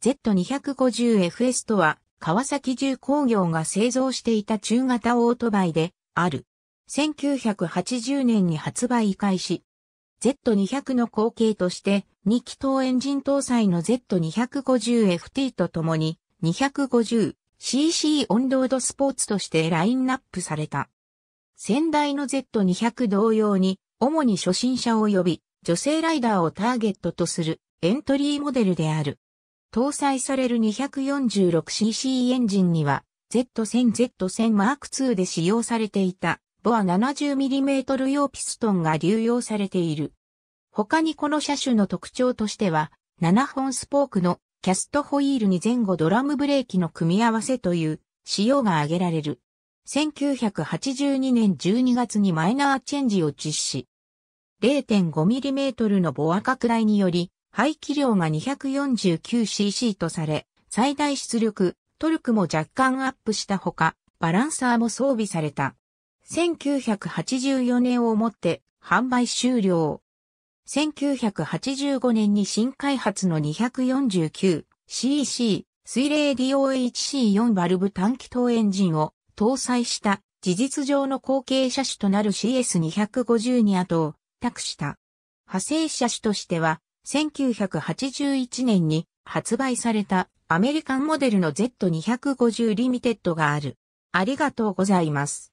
Z250FS とは、川崎重工業が製造していた中型オートバイで、ある。1980年に発売開始。Z200 の後継として、2気筒エンジン搭載の Z250FT と共に、250cc オンロードスポーツとしてラインナップされた。先代の Z200 同様に、主に初心者及び、女性ライダーをターゲットとするエントリーモデルである。搭載される 246cc エンジンには Z1000、Z1000 m a II で使用されていたボア 70mm 用ピストンが流用されている。他にこの車種の特徴としては、7本スポークのキャストホイールに前後ドラムブレーキの組み合わせという仕様が挙げられる。1982年12月にマイナーチェンジを実施。0.5mm のボア拡大により、排気量が 249cc とされ、最大出力、トルクも若干アップしたほか、バランサーも装備された。1984年をもって販売終了。1985年に新開発の 249cc 水冷 DOHC4 バルブ短気筒エンジンを搭載した事実上の後継車種となる CS250 に後を託した。派生車種としては1981年に発売されたアメリカンモデルの Z250 リミテッドがある。ありがとうございます。